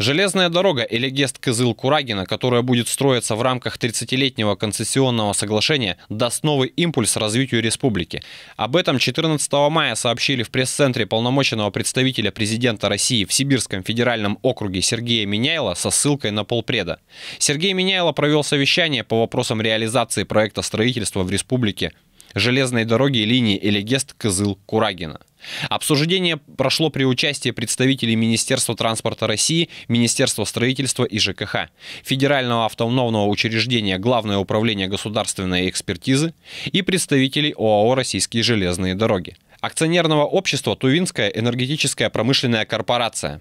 Железная дорога Элегест Кызыл-Курагина, которая будет строиться в рамках 30-летнего концессионного соглашения, даст новый импульс развитию республики. Об этом 14 мая сообщили в пресс-центре полномоченного представителя президента России в Сибирском федеральном округе Сергея Миняйла со ссылкой на полпреда. Сергей Миняйло провел совещание по вопросам реализации проекта строительства в республике железной дороги линии Элегест-Кызыл-Курагина. Обсуждение прошло при участии представителей Министерства транспорта России, Министерства строительства и ЖКХ, Федерального автономного учреждения Главное управление государственной экспертизы и представителей ОАО «Российские железные дороги», акционерного общества «Тувинская энергетическая промышленная корпорация»,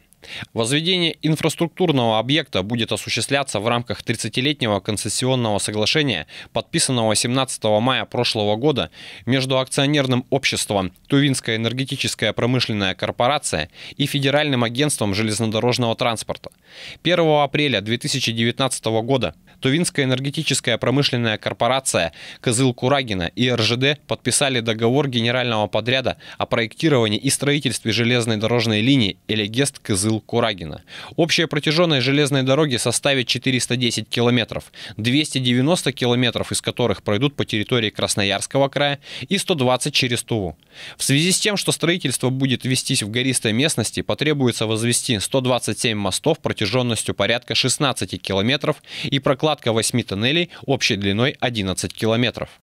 Возведение инфраструктурного объекта будет осуществляться в рамках 30-летнего концессионного соглашения, подписанного 17 мая прошлого года между акционерным обществом Тувинская энергетическая промышленная корпорация и Федеральным агентством железнодорожного транспорта. 1 апреля 2019 года Тувинская энергетическая промышленная корпорация Кызыл-Курагина и РЖД подписали договор генерального подряда о проектировании и строительстве железной дорожной линии Элегест-Кызыл Кызыл-Курагина. Общая протяженность железной дороги составит 410 километров, 290 километров из которых пройдут по территории Красноярского края и 120 через Туву. В связи с тем, что строительство будет вестись в гористой местности, потребуется возвести 127 мостов протяженностью порядка 16 километров и прокладка 8 тоннелей общей длиной 11 километров.